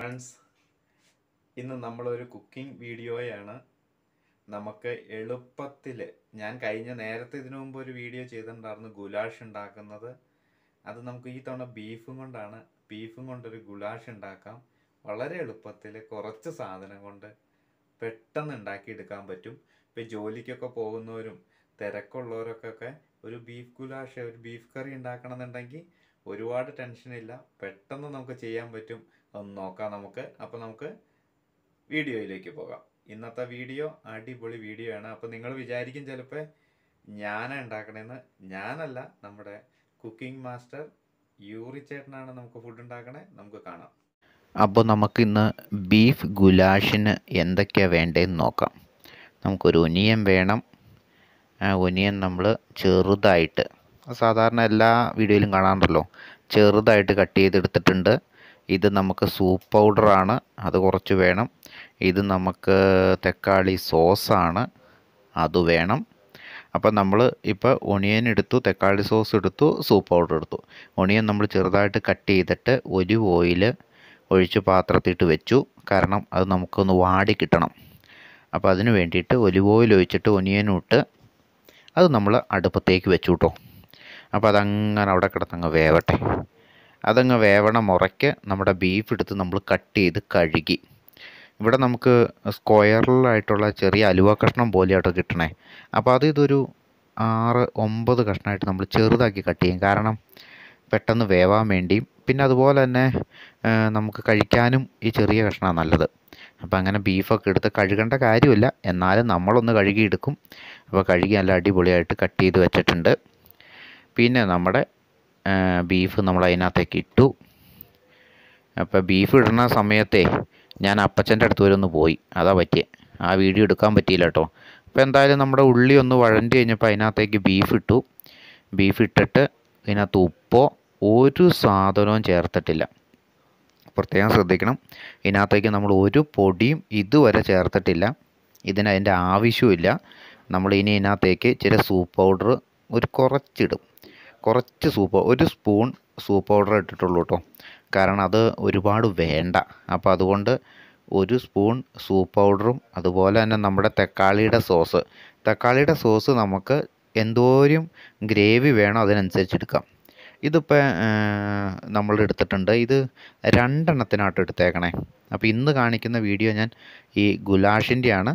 friends ഇന്ന് നമ്മളൊരു cooking വീഡിയോയാണ് നമുക്ക് എളുപ്പത്തിൽ ഞാൻ കഴിഞ്ഞ നേരത്തെ ഇതിനു മുമ്പ് ഒരു വീഡിയോ ചെയ്തിട്ടുണ്ടായിരുന്നു ഗുലാഷ് ഉണ്ടാക്കുന്നത് അത് നമുക്ക് ഈ തവണ ബീഫും കൊണ്ടാണ് ബീഫും കൊണ്ടൊരു ഗുലാഷ് ഉണ്ടാക്കാം വളരെ എളുപ്പത്തിൽ കുറച്ച് സാധനം കൊണ്ട് പെട്ടെന്ന് ഉണ്ടാക്കിയെടുക്കാൻ പറ്റും ഇപ്പം ജോലിക്കൊക്കെ പോകുന്നവരും തിരക്കുള്ളവരൊക്കെ ഒരു ബീഫ് ഗുലാഷ് ഒരു ബീഫ് കറി ഉണ്ടാക്കണമെന്നുണ്ടെങ്കിൽ ഒരുപാട് ടെൻഷനില്ല പെട്ടെന്ന് നമുക്ക് ചെയ്യാൻ പറ്റും ഒന്ന് നോക്കാം നമുക്ക് അപ്പോൾ നമുക്ക് വീഡിയോയിലേക്ക് പോകാം ഇന്നത്തെ വീഡിയോ അടിപൊളി വീഡിയോ ആണ് അപ്പോൾ നിങ്ങൾ വിചാരിക്കും ചിലപ്പോൾ ഞാനാണ് ഉണ്ടാക്കണേന്ന് ഞാനല്ല നമ്മുടെ കുക്കിംഗ് മാസ്റ്റർ യൂറി ചേട്ടനാണ് നമുക്ക് ഫുഡ് ഉണ്ടാക്കണേ നമുക്ക് കാണാം അപ്പോൾ നമുക്കിന്ന് ബീഫ് ഗുലാഷിന് എന്തൊക്കെയാണ് വേണ്ടതെന്ന് നോക്കാം നമുക്കൊരു ഒനിയൻ വേണം ആ ഒനിയൻ നമ്മൾ ചെറുതായിട്ട് സാധാരണ എല്ലാ വീഡിയോയിലും കാണാറുണ്ടല്ലോ ചെറുതായിട്ട് കട്ട് ചെയ്തെടുത്തിട്ടുണ്ട് ഇത് നമുക്ക് സൂപ്പ് പൗഡറാണ് അത് കുറച്ച് വേണം ഇത് നമുക്ക് തക്കാളി സോസാണ് അത് വേണം അപ്പം നമ്മൾ ഇപ്പോൾ ഒണിയൻ എടുത്തു തക്കാളി സോസ് എടുത്തു സൂപ്പ് പൗഡർ എടുത്തു ഒണിയൻ നമ്മൾ ചെറുതായിട്ട് കട്ട് ചെയ്തിട്ട് ഒരു ഓയിൽ ഒഴിച്ച് പാത്രത്തിട്ട് വെച്ചു കാരണം അത് നമുക്കൊന്ന് വാടി കിട്ടണം അപ്പോൾ അതിന് വേണ്ടിയിട്ട് ഒലിവ് ഓയിൽ ഒഴിച്ചിട്ട് ഒനിയനും ഇട്ട് അത് നമ്മൾ അടുപ്പത്തേക്ക് വെച്ചു കേട്ടോ അപ്പോൾ അതങ്ങനെ അവിടെ കിടന്നങ്ങ് വേവട്ടെ അതങ്ങ് വേവണ മുറയ്ക്ക് നമ്മുടെ ബീഫ് എടുത്ത് നമ്മൾ കട്ട് ചെയ്ത് കഴുകി ഇവിടെ നമുക്ക് സ്ക്വയറിലായിട്ടുള്ള ചെറിയ അലുവ കഷ്ണം പോലെയായിട്ട് കിട്ടണേ അപ്പോൾ അത് ഇതൊരു ആറ് ഒമ്പത് കഷ്ണമായിട്ട് നമ്മൾ ചെറുതാക്കി കട്ട് ചെയ്യും കാരണം പെട്ടെന്ന് വേവാൻ വേണ്ടിയും പിന്നെ അതുപോലെ തന്നെ നമുക്ക് കഴിക്കാനും ഈ ചെറിയ കഷ്ണമാണ് നല്ലത് അപ്പോൾ അങ്ങനെ ബീഫൊക്കെ എടുത്ത് കഴുകേണ്ട കാര്യമില്ല എന്നാലും നമ്മളൊന്ന് കഴുകിയെടുക്കും അപ്പോൾ കഴുകി നല്ല അടിപൊളിയായിട്ട് കട്ട് ചെയ്ത് വെച്ചിട്ടുണ്ട് പിന്നെ നമ്മുടെ ബീഫ് നമ്മൾ അതിനകത്തേക്ക് ഇട്ടു അപ്പോൾ ബീഫ് ഇടുന്ന സമയത്തെ ഞാൻ അപ്പച്ചൻ്റെ അടുത്ത് വരെ ഒന്ന് പോയി അതാ പറ്റിയേ ആ വീഡിയോ എടുക്കാൻ പറ്റിയില്ല കേട്ടോ അപ്പോൾ എന്തായാലും നമ്മുടെ ഉള്ളി ഒന്ന് വഴണ്ടി കഴിഞ്ഞപ്പോൾ അതിനകത്തേക്ക് ബീഫ് ഇട്ടു ബീഫ് ഇട്ടിട്ട് അതിനകത്ത് ഉപ്പോ ഒരു സാധനവും ചേർത്തിട്ടില്ല പ്രത്യേകം ശ്രദ്ധിക്കണം ഇതിനകത്തേക്ക് നമ്മൾ ഒരു പൊടിയും ഇതുവരെ ചേർത്തിട്ടില്ല ഇതിന് അതിൻ്റെ ആവശ്യമില്ല നമ്മൾ ഇനി ഇതിനകത്തേക്ക് ചില സൂപ്പ് പൗഡർ ഒരു കുറച്ചിടും കുറച്ച് സൂപ്പ് ഒരു സ്പൂൺ സൂപ്പ് പൗഡർ ഇട്ടിട്ടുള്ളൂ കേട്ടോ കാരണം അത് ഒരുപാട് വേണ്ട അപ്പോൾ അതുകൊണ്ട് ഒരു സ്പൂൺ സൂപ്പ് പൗഡറും അതുപോലെ തന്നെ നമ്മുടെ തക്കാളിയുടെ സോസ് തക്കാളിയുടെ സോസ് നമുക്ക് എന്തോരും ഗ്രേവി വേണം അതിനനുസരിച്ച് എടുക്കാം ഇതിപ്പോൾ നമ്മൾ എടുത്തിട്ടുണ്ട് ഇത് രണ്ടെണ്ണത്തിനാട്ട് എടുത്തേക്കണേ അപ്പോൾ ഇന്ന് കാണിക്കുന്ന വീഡിയോ ഞാൻ ഈ ഗുലാഷിൻ്റെയാണ്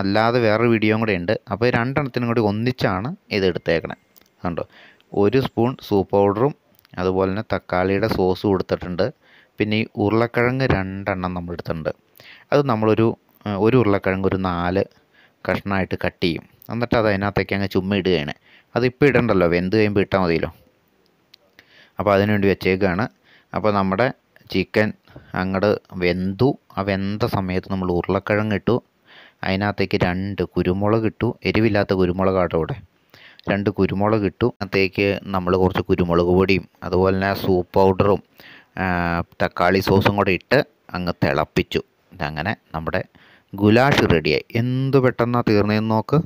അല്ലാതെ വേറൊരു വീഡിയോയും കൂടെ ഉണ്ട് അപ്പോൾ രണ്ടെണ്ണത്തിനും കൂടി ഒന്നിച്ചാണ് ഇത് എടുത്തേക്കണേ കണ്ടോ ഒരു സ്പൂൺ സൂപ്പ് പൗഡറും അതുപോലെ തന്നെ തക്കാളിയുടെ സോസും കൊടുത്തിട്ടുണ്ട് പിന്നെ ഈ ഉരുളക്കിഴങ്ങ് രണ്ടെണ്ണം നമ്മൾ എടുത്തിട്ടുണ്ട് അത് നമ്മളൊരു ഒരു ഉരുളക്കിഴങ്ങ് ഒരു നാല് കഷ്ണമായിട്ട് കട്ട് ചെയ്യും എന്നിട്ട് അത് അതിനകത്തേക്ക് അങ്ങ് ചുമ്മ ഇടുകയാണ് അതിപ്പോൾ ഇടണ്ടല്ലോ വെന്ത് കഴിയുമ്പോൾ ഇട്ടാൽ മതിയല്ലോ അപ്പോൾ അതിനുവേണ്ടി വെച്ചേക്കാണ് അപ്പോൾ നമ്മുടെ ചിക്കൻ അങ്ങോട്ട് വെന്തു ആ വെന്ത സമയത്ത് നമ്മൾ ഉരുളക്കിഴങ്ങ് ഇട്ടു അതിനകത്തേക്ക് രണ്ട് കുരുമുളക് ഇട്ടു എരിവില്ലാത്ത കുരുമുളകാട്ടോ ഇവിടെ രണ്ട് കുരുമുളക് ഇട്ടു അത്തേക്ക് നമ്മൾ കുറച്ച് കുരുമുളക് പൊടിയും അതുപോലെ തന്നെ സൂപ്പ് പൗഡറും തക്കാളി സോസും കൂടെ ഇട്ട് അങ്ങ് തിളപ്പിച്ചു അങ്ങനെ നമ്മുടെ ഗുലാഷ് റെഡിയായി എന്ത് പെട്ടെന്നാണ് തീർന്നതെന്ന് നോക്ക്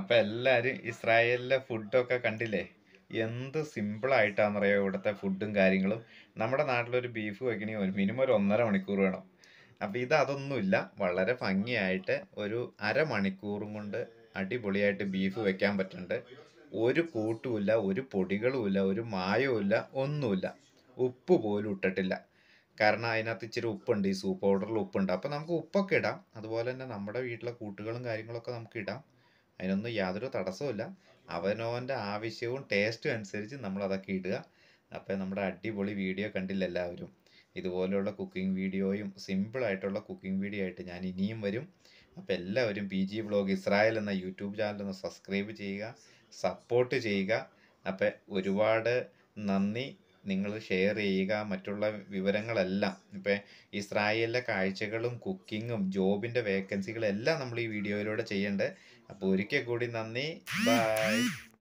അപ്പോൾ എല്ലാവരും ഇസ്രായേലിലെ ഫുഡൊക്കെ കണ്ടില്ലേ എന്ത് സിമ്പിളായിട്ടാണെന്നറിയോ ഇവിടുത്തെ ഫുഡും കാര്യങ്ങളും നമ്മുടെ നാട്ടിലൊരു ബീഫ് വയ്ക്കണി ഒരു മിനിമം ഒരു ഒന്നര മണിക്കൂർ വേണം അപ്പോൾ ഇത് അതൊന്നുമില്ല വളരെ ഭംഗിയായിട്ട് ഒരു അരമണിക്കൂറും കൊണ്ട് അടിപൊളിയായിട്ട് ബീഫ് വെക്കാൻ പറ്റുന്നുണ്ട് ഒരു കൂട്ടുമില്ല ഒരു പൊടികളുമില്ല ഒരു മായവുമില്ല ഒന്നുമില്ല ഉപ്പ് പോലും ഇട്ടിട്ടില്ല കാരണം അതിനകത്ത് ഇച്ചിരി ഉപ്പുണ്ട് ഈ സൂപ്പ് പൗഡറിൽ ഉപ്പുണ്ട് അപ്പോൾ നമുക്ക് ഉപ്പൊക്കെ ഇടാം അതുപോലെ തന്നെ നമ്മുടെ വീട്ടിലെ കൂട്ടുകളും കാര്യങ്ങളൊക്കെ നമുക്ക് ഇടാം അതിനൊന്നും യാതൊരു തടസ്സവുമില്ല അവനോന്റെ ആവശ്യവും ടേസ്റ്റും അനുസരിച്ച് നമ്മൾ അതൊക്കെ ഇടുക അപ്പോൾ നമ്മുടെ അടിപൊളി വീഡിയോ കണ്ടില്ല എല്ലാവരും ഇതുപോലെയുള്ള കുക്കിംഗ് വീഡിയോയും സിമ്പിളായിട്ടുള്ള കുക്കിംഗ് വീഡിയോ ആയിട്ട് ഞാൻ ഇനിയും വരും അപ്പോൾ എല്ലാവരും പി ജി വ്ളോഗ് ഇസ്രായേൽ എന്ന യൂട്യൂബ് ചാനൽ ഒന്ന് സബ്സ്ക്രൈബ് ചെയ്യുക സപ്പോർട്ട് ചെയ്യുക അപ്പോൾ ഒരുപാട് നന്ദി നിങ്ങൾ ഷെയർ ചെയ്യുക മറ്റുള്ള വിവരങ്ങളെല്ലാം ഇപ്പോൾ ഇസ്രായേലിലെ കാഴ്ചകളും കുക്കിങ്ങും ജോബിൻ്റെ വേക്കൻസികളും എല്ലാം നമ്മൾ ഈ വീഡിയോയിലൂടെ ചെയ്യേണ്ടത് അപ്പോൾ ഒരിക്കൽ കൂടി നന്ദി ബൈ